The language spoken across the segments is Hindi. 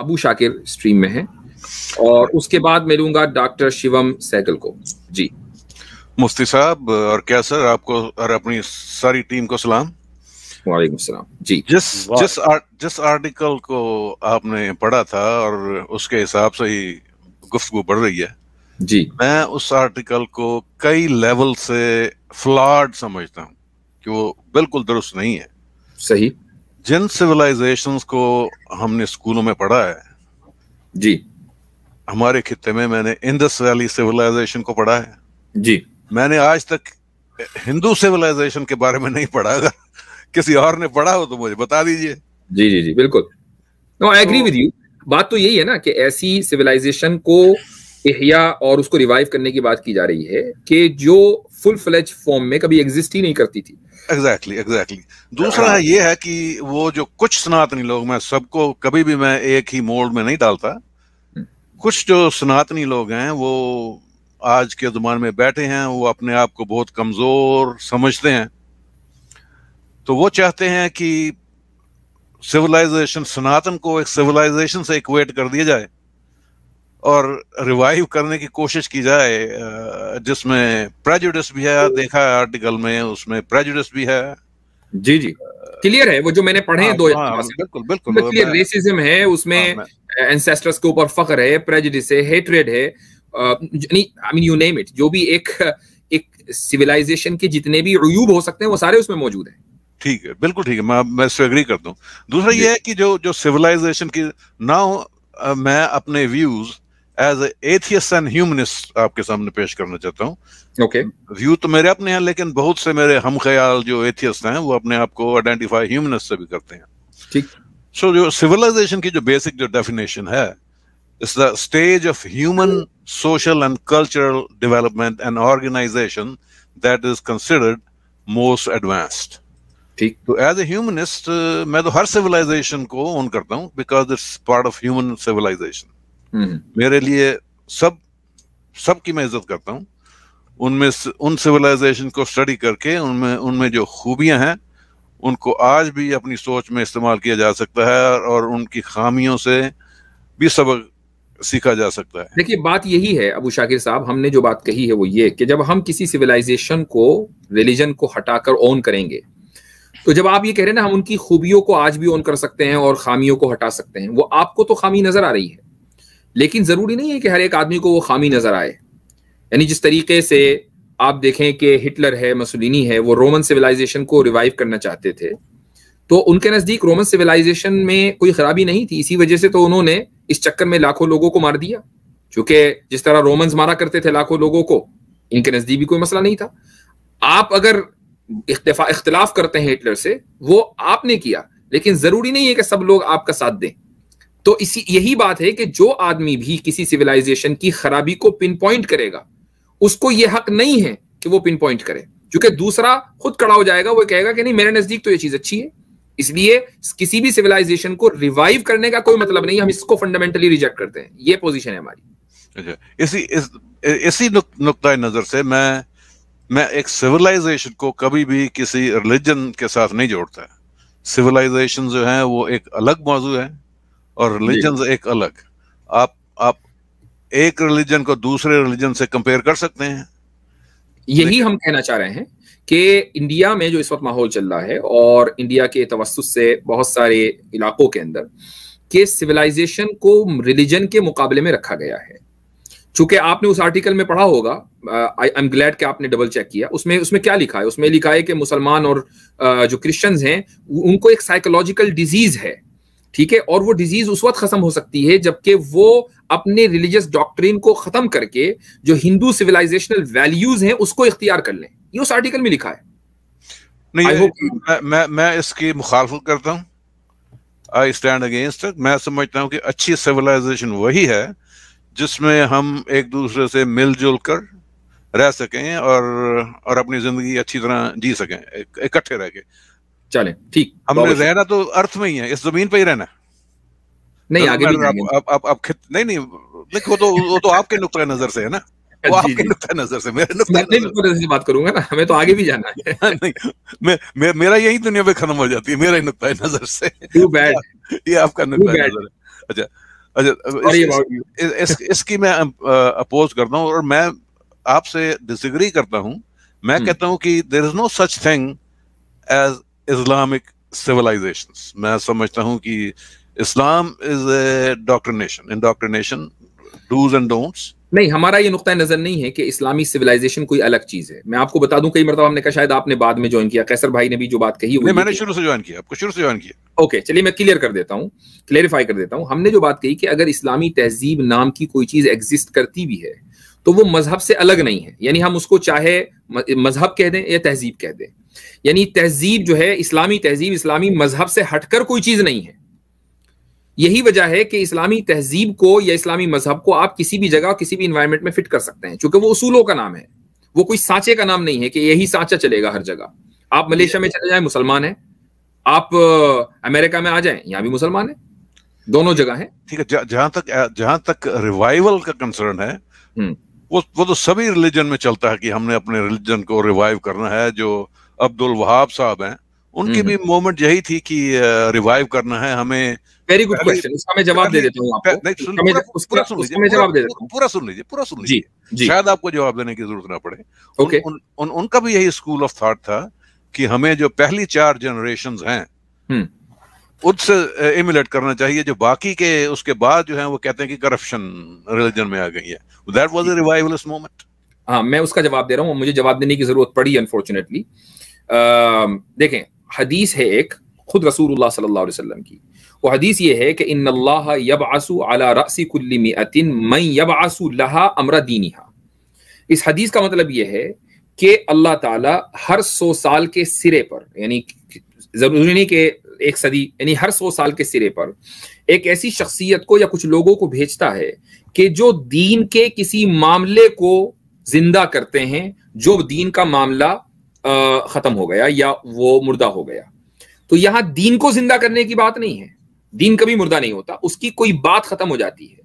अबू शाकिर स्ट्रीम में है और उसके बाद मैं लूंगा डॉक्टर शिवम सैगल को जी मुफ्ती साहब और क्या सर आपको और अपनी सारी टीम को सलाम वालेकुम सलाम जी जिस जिस आर, जिस आर्टिकल को आपने पढ़ा था और उसके हिसाब से ही गुफ्तगु बढ़ रही है जी मैं उस आर्टिकल को कई लेवल से फ्लॉड समझता हूँ कि वो बिल्कुल दुरुस्त नहीं है सही जिन सिविलाइजेशन को हमने स्कूलों में पढ़ा है जी हमारे खत्ते में मैंने इंदस वैली सिविलाइजेशन को पढ़ा है जी मैंने आज तक हिंदू सिविलाइजेशन के बारे में नहीं पढ़ा अगर किसी और ने पढ़ा हो तो मुझे बता दीजिए जी जी जी बिल्कुल no I agree with you बात तो यही है ना कि ऐसी सिविलाइजेशन को इहिया और उसको रिवाइव करने की बात की जा रही है कि जो फुल फ्लेज फॉर्म में कभी एग्जिस्ट ही नहीं करती थी एग्जैक्टली exactly, एग्जैक्टली exactly. दूसरा है हाँ। ये है कि वो जो कुछ सनातनी लोग मैं सबको कभी भी मैं एक ही मोल्ड में नहीं डालता हम्म। कुछ जो सनातनी लोग हैं वो आज के दुमान में बैठे हैं वो अपने आप को बहुत कमजोर समझते हैं तो वो चाहते हैं कि सिविलाइजेशन सनातन को एक सिविलाइजेशन से इक्वेट कर दिया जाए और रिवाइव करने की कोशिश की जाए जिसमें प्रेजुडिस भी है देखा है आर्टिकल में उसमें प्रेजुडिस भी है जी जी क्लियर है वो जो मैंने पढ़े हैं हाँ, दो हाँ, बिल्कुल बिल्कुल क्लियर रेसिज्म है हाँ, उसमें एंसेस्टर्स के ऊपर फकर है प्रेजुडिस है हेट्रेड है I mean you name it जो भी एक एक सिविलाइजेशन के जितने भी रयूब हो सकते हैं वो सारे उसमें मौजूद हैं ठीक है बिल्कुल ठीक है मैं मैं इससे एग्री करता हूँ दूसरा ये है कि जो जो सिविलाइजेशन की नाउ मैं अपने views as atheist and humanist आपके सामने पेश करना चाहता हूँ ओके व्यू तो मेरे अपने हैं लेकिन बहुत से मेरे हम ख्याल जो एथियस्ट हैं वो अपने आप को आइडेंटिफाई ह्यूमनिस्ट से भी करते हैं ठीक सो so, जो सिविलाइजेशन की जो बेसिक जो डेफिनेशन है it's the stage of human social and cultural development and organization that is considered most advanced. तो एज ए ह्यूमनिस्ट मैं तो हर सिविलाइजेशन को ओन करता हूँ because it's part of human civilization hmm. मेरे लिए सब सब की मैं इज्जत करता हूँ उनमें उन सिविलाइजेशन को स्टडी करके उनमें उनमें जो खूबियां हैं उनको आज भी अपनी सोच में इस्तेमाल किया जा सकता है और उनकी खामियों से भी सबक सीखा जा सकता है देखिए बात यही है अबू शाकिर साहब हमने जो बात कही है वो ये कि जब हम किसी सिविलाइजेशन को रिलीजन को हटाकर ओन करेंगे तो जब आप ये कह रहे हैं ना हम उनकी खूबियों को आज भी ओन कर सकते हैं और खामियों को हटा सकते हैं वो आपको तो खामी नजर आ रही है लेकिन ज़रूरी नहीं है कि हर एक आदमी को वो खामी नज़र आए यानी जिस तरीके से आप देखें कि हिटलर है मसलिनी है वो रोमन सिविलाइजेशन को रिवाइव करना चाहते थे तो उनके नज़दीक रोमन सिविलाइजेशन में कोई खराबी नहीं थी इसी वजह से तो उन्होंने इस चक्कर में लाखों लोगों को मार दिया चूंकि जिस तरह रोमन मारा करते थे लाखों लोगों को इनके नज़दीक भी कोई मसला नहीं था आप अगर इख्तलाफ करते हैं हिटलर से वो आपने किया लेकिन ज़रूरी नहीं है कि सब लोग आपका साथ दें तो इसी यही बात है कि जो आदमी भी किसी सिविलाइजेशन की खराबी को पिन पॉइंट करेगा उसको यह हक नहीं है कि वो पिन पॉइंट करे क्योंकि दूसरा खुद खड़ा हो जाएगा वो कहेगा कि नहीं मेरे नजदीक तो ये चीज अच्छी है इसलिए किसी भी सिविलाइजेशन को रिवाइव करने का कोई मतलब नहीं हम इसको फंडामेंटली रिजेक्ट करते हैं ये पोजीशन है हमारी अच्छा, इसी इस, इसी नुकता नजर से मैं मैं एक सिविलाइजेशन को कभी भी किसी रिलीजन के साथ नहीं जोड़ता सिविलाइजेशन जो है वो एक अलग मौजू है और रिलीजन एक अलग आप आप एक रिलीजन को दूसरे रिलीजन से कंपेयर कर सकते हैं यही हम कहना चाह रहे हैं कि इंडिया में जो इस वक्त माहौल चल रहा है और इंडिया के तवस्त से बहुत सारे इलाकों के अंदर के सिविलाइजेशन को रिलीजन के मुकाबले में रखा गया है चूंकि आपने उस आर्टिकल में पढ़ा होगा आई एम ग्लैड कि आपने डबल चेक किया उसमें उसमें क्या लिखा है उसमें लिखा है कि मुसलमान और uh, जो क्रिश्चियंस हैं उनको एक साइकोलॉजिकल डिजीज है ठीक है और वो डिजीज उस वक्त खत्म हो सकती है जबकि वो अपने रिलीजियस डॉक्ट्रिन को खत्म करके जो हिंदू सिविलाइजेशनल वैल्यूज हैं उसको इख्तियार कर लें ये उस आर्टिकल में लिखा है नहीं hope... मैं, मैं मैं इसकी मुखालफत करता हूँ आई स्टैंड अगेंस्ट मैं समझता हूँ कि अच्छी सिविलाइजेशन वही है जिसमें हम एक दूसरे से मिलजुल कर रह सकें और और अपनी ज़िंदगी अच्छी तरह जी सकें इकट्ठे रह के चले ठीक हमने रहना तो अर्थ में ही है इस जमीन पर ही रहना नहीं आगे भी आप, आप, आप, आप खित, नहीं नहीं देखो तो वो तो आपके नुकता नजर से है ना वो आपके नुकता नजर से मेरे नुकता नजर से बात करूंगा ना हमें तो आगे भी जाना है नहीं मेरा यही दुनिया में खत्म हो जाती है मेरा ही नुकता नजर से टू बैड ये आपका नुकता नजर है अच्छा अच्छा इसकी मैं अपोज करता हूँ और मैं आपसे डिसग्री करता हूँ मैं हम्म। कहता हूँ कि there is no such thing as Islamic civilization मैं समझता हूँ कि Islam is a doctrination indoctrination dos and don'ts नहीं हमारा ये नुकता नजर नहीं है कि इस्लामी सिविलाइजेशन कोई अलग चीज है मैं आपको बता दूं कई मरतब हमने कहा शायद आपने बाद में ज्वाइन किया कैसर भाई ने भी जो बात कही नहीं, मैंने शुरू से ज्वाइन किया आपको शुरू से ज्वाइन किया ओके चलिए मैं क्लियर कर देता हूँ क्लियरिफाई कर देता हूँ हमने जो बात कही कि अगर इस्लामी तहजीब नाम की कोई चीज एग्जिस्ट करती भी है तो वो मजहब से अलग नहीं है यानी हम उसको चाहे मजहब कह दें या तहजीब कह दें यानी तहजीब जो है इस्लामी तहजीब इस्लामी मजहब से हटकर कोई चीज नहीं है यही वजह है कि इस्लामी तहजीब को या इस्लामी मजहब को आप किसी भी जगह किसी भी इन्वायरमेंट में फिट कर सकते हैं चूंकि वो उसूलों का नाम है वो कोई सांचे का नाम नहीं है कि यही सांचा चलेगा हर जगह आप मलेशिया में चले जाए मुसलमान है आप अमेरिका में आ जाए यहां भी मुसलमान है दोनों जगह है ठीक है जहां तक जहां तक रिवाइवल का कंसर्न है हम्म। वो वो तो सभी रिलीजन में चलता है कि हमने अपने रिलीजन को रिवाइव करना है जो अब्दुल वहाब साहब हैं उनकी हम्म, भी मूवमेंट हम्म। यही थी कि रिवाइव करना है हमें वेरी गुड क्वेश्चन उसका मैं जवाब दे देता हूँ पूरा सुन लीजिए जवाब दे देता पूरा सुन लीजिए पूरा सुन लीजिए शायद आपको जवाब देने की जरूरत ना पड़े ओके उनका भी यही स्कूल ऑफ थॉट था कि हमें जो पहली चार जनरेशन हैं हम्म। उससे इमिलेट करना चाहिए जो बाकी के उसके बाद जो है वो कहते हैं कि करप्शन रिलीजन में आ गई है that was a revivalist movement हाँ मैं उसका जवाब दे रहा हूँ मुझे जवाब देने की जरूरत पड़ी अनफॉर्चुनेटली देखें हदीस है एक खुद रसूल सल्लल्लाहु अलैहि वसल्लम की वो हदीस ये है कि इन अल्लाह यब आसू अला रसी कुल्लिमियतिन मई यब आसू लहा अमरा दीनिहा इस हदीस का मतलब ये है कि अल्लाह ताला हर सौ साल के सिरे पर यानी ज़रूरी नहीं कि एक सदी यानी हर सौ साल के सिरे पर एक ऐसी शख्सियत को या कुछ लोगों को भेजता है कि जो दीन के किसी मामले को जिंदा करते हैं जो दीन का मामला खत्म हो गया या वो मुर्दा हो गया तो यहां दीन को जिंदा करने की बात नहीं है दीन कभी मुर्दा नहीं होता उसकी कोई बात खत्म हो जाती है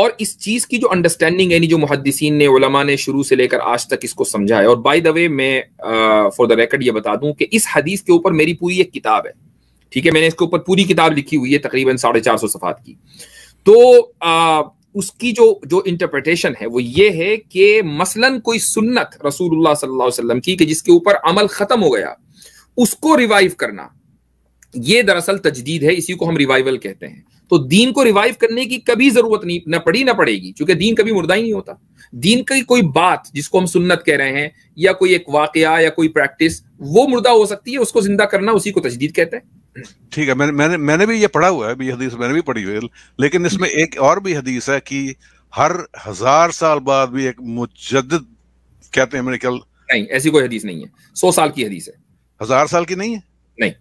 और इस चीज की जो अंडरस्टैंडिंग यानी जो मुहदसिन ने उलमा ने शुरू से लेकर आज तक इसको समझा है और बाय द वे मैं फॉर द रिकॉर्ड ये बता दूं कि इस हदीस के ऊपर मेरी पूरी एक किताब है ठीक है मैंने इसके ऊपर पूरी किताब लिखी हुई है तकरीबन साढ़े चार सौ सफात की तो आ, उसकी जो जो इंटरप्रिटेशन है वो ये है कि मसलन कोई सुन्नत रसूलुल्लाह सल्लल्लाहु अलैहि वसल्लम की कि जिसके ऊपर अमल खत्म हो गया उसको रिवाइव करना ये दरअसल तजदीद है इसी को हम रिवाइवल कहते हैं तो दीन को रिवाइव करने की कभी जरूरत नहीं ना पड़ी ना पड़ेगी क्योंकि दीन कभी मुर्दा ही नहीं होता दीन की कोई बात जिसको हम सुन्नत कह रहे हैं या कोई एक वाकया या कोई प्रैक्टिस वो मुर्दा हो सकती है उसको जिंदा करना उसी को तजदीद कहते हैं ठीक है मैंने मैंने मैंने भी ये पढ़ा हुआ है भी हदीस मैंने भी पढ़ी हुई है लेकिन हम्म। इसमें एक और भी हदीस है कि हर हजार साल बाद भी एक मुजद कहते हैं मेरे कल नहीं ऐसी कोई हदीस नहीं है सौ साल की हदीस है हजार साल की नहीं है नहीं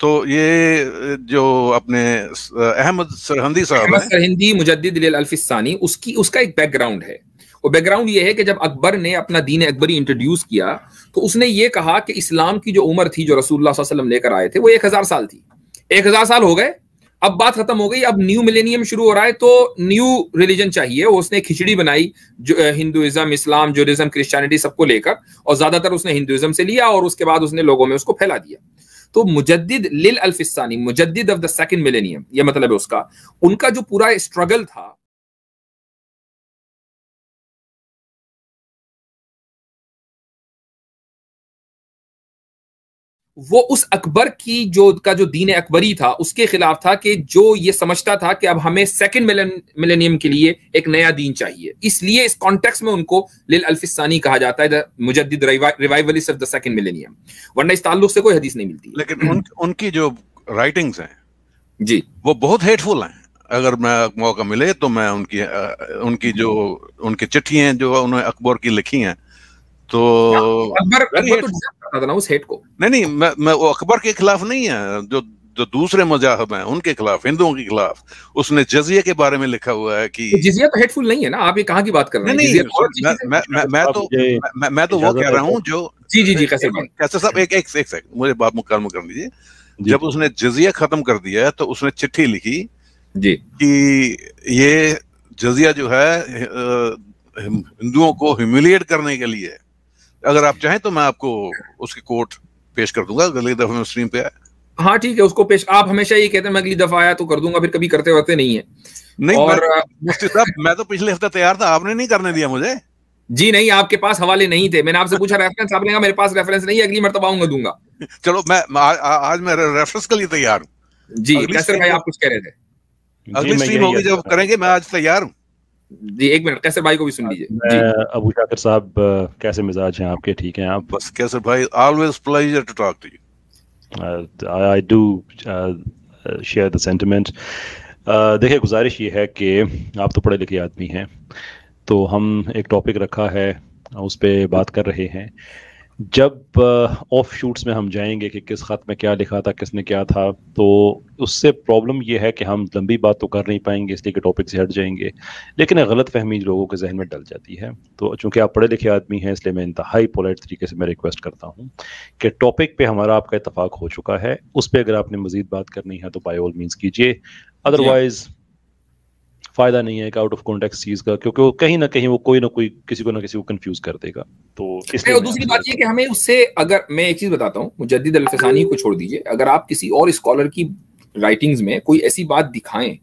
तो ये जो अपने अहमद सरहंदी साहब सरहंदी मुजद्दिद उसकी उसका एक बैकग्राउंड है और बैकग्राउंड ये है कि जब अकबर ने अपना दीन अकबरी इंट्रोड्यूस किया तो उसने ये कहा कि इस्लाम की जो उम्र थी जो रसूल लेकर आए थे वो एक हजार साल थी एक हजार साल हो गए अब बात खत्म हो गई अब न्यू मिलेनियम शुरू हो रहा है तो न्यू रिलीजन चाहिए उसने खिचड़ी बनाई जो हिंदुइज्म इस्लाम जुडिज्म क्रिश्चियनिटी सबको लेकर और ज्यादातर उसने हिंदुइज्म से लिया और उसके बाद उसने लोगों में उसको फैला दिया तो मुजद्दिद लिल अल्फिस्तानी मुजद्दिद ऑफ द सेकंड मिलेनियम ये मतलब है उसका उनका जो पूरा स्ट्रगल था वो उस अकबर की जो का जो दीन अकबरी था उसके खिलाफ था कि जो ये समझता था कि अब हमें सेकेंड मिलेनियम के लिए एक नया दीन चाहिए इसलिए इस कॉन्टेक्स में उनको लिल अल्फिसानी कहा जाता है मुजद्दिद revival of the second millennium वरना इस ताल्लुक से कोई हदीस नहीं मिलती लेकिन उन, उनकी जो राइटिंग हैं जी वो बहुत हेटफुल हैं अगर मैं मौका मिले तो मैं उनकी उनकी जो उनकी चिट्ठी जो उन्होंने अकबर की लिखी हैं तो अकबर तो था ना उस हेट को नहीं नहीं मैं, मैं वो अकबर के खिलाफ नहीं है जो जो दूसरे मजाहब हैं उनके खिलाफ हिंदुओं के खिलाफ उसने जजिया के बारे में लिखा हुआ है कि जजिया तो हेटफुल तो नहीं है ना आप ये कहाँ की बात कर रहे हैं तो मैं, तो मैं, तो वो कह रहा हूँ जो जी जी जी कैसे कैसे साहब एक एक एक सेकंड मुझे बात मुकम्मल कर लीजिए जब उसने जजिया खत्म कर दिया है तो उसने चिट्ठी लिखी जी कि ये जजिया जो है हिंदुओं को ह्यूमिलिएट करने के लिए है अगर आप चाहें तो मैं आपको उसके कोर्ट पेश कर दूंगा अगली दफा स्ट्रीम पे आए हाँ ठीक है उसको पेश आप हमेशा ये कहते हैं मैं अगली दफा आया तो कर दूंगा फिर कभी करते वरते नहीं है नहीं और मुफ्ती साहब मैं तो पिछले हफ्ते तैयार था आपने नहीं करने दिया मुझे जी नहीं आपके पास हवाले नहीं थे मैंने आपसे पूछा रेफरेंस आपने कहा मेरे पास रेफरेंस नहीं है अगली मरतबा आऊंगा दूंगा चलो मैं आ, आज मैं रेफरेंस के लिए तैयार हूँ जी कैसे भाई आप कुछ कह रहे थे अगली स्ट्रीम होगी जब करेंगे मैं आज तैयार हूँ जी एक मिनट कैसे भाई को भी सुन लीजिए अबू शाकर साहब कैसे मिजाज हैं आपके ठीक हैं आप बस कैसे भाई always pleasure to talk to you I do share the sentiment देखिए गुजारिश ये है कि आप तो पढ़े लिखे आदमी हैं तो हम एक टॉपिक रखा है उस पर बात कर रहे हैं uh, जब ऑफ शूट्स में हम जाएंगे कि किस ख़त में क्या लिखा था किसने क्या था तो उससे प्रॉब्लम यह है कि हम लंबी बात तो कर नहीं पाएंगे इसलिए कि टॉपिक से हट जाएंगे लेकिन गलत फहमी लोगों के जहन में डल जाती है तो चूँकि आप पढ़े लिखे आदमी हैं इसलिए मैं इंतहाई पोलाइट तरीके से मैं रिक्वेस्ट करता हूँ कि टॉपिक पर हमारा आपका इतफाक़ हो चुका है उस पर अगर आपने मज़ीद बात करनी है तो बाई ऑल मीन्स कीजिए अदरवाइज़ फायदा नहीं है आउट ऑफ कॉन्टेक्स्ट चीज का क्योंकि वो कहीं ना कहीं वो कोई ना कोई किसी को ना किसी को कंफ्यूज कर देगा तो इसलिए दूसरी बात ये कि हमें उससे अगर मैं एक चीज बताता हूँ मुजद्दीद अलफसानी को छोड़ दीजिए अगर आप किसी और स्कॉलर की राइटिंग्स में कोई ऐसी बात दिखाएं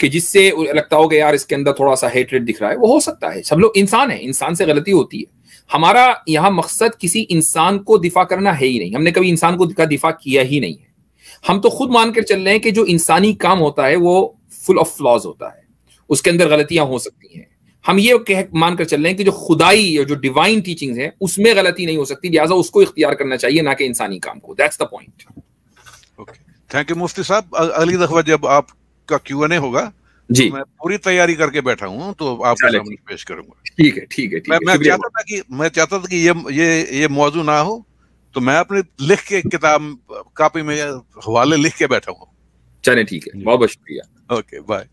कि जिससे लगता हो कि यार इसके अंदर थोड़ा सा हेटरेट दिख रहा है वो हो सकता है सब लोग इंसान है इंसान से गलती होती है हमारा यहाँ मकसद किसी इंसान को दिफा करना है ही नहीं हमने कभी इंसान को दिफा किया ही नहीं है हम तो खुद मानकर चल रहे हैं कि जो इंसानी काम होता है वो फुल ऑफ फ्लॉज होता है उसके अंदर गलतियां हो सकती हैं हम ये कह मानकर चल रहे हैं कि जो खुदाई और जो डिवाइन टीचिंग है उसमें गलती नहीं हो सकती लिहाजा उसको इख्तियार करना चाहिए ना कि इंसानी काम को that's the point thank you मुफ्ती साहब अगली दफा जब आपका क्यू एन ए होगा जी तो मैं पूरी तैयारी करके बैठा हूँ तो आप पेश करूंगा ठीक है ठीक है मैं, मैं चाहता था कि मैं चाहता था कि ये ये ये मौजू ना हो तो मैं अपने लिख के किताब कापी में हवाले लिख के बैठा हूँ चले ठीक है बहुत बहुत शुक्रिया ओके बाय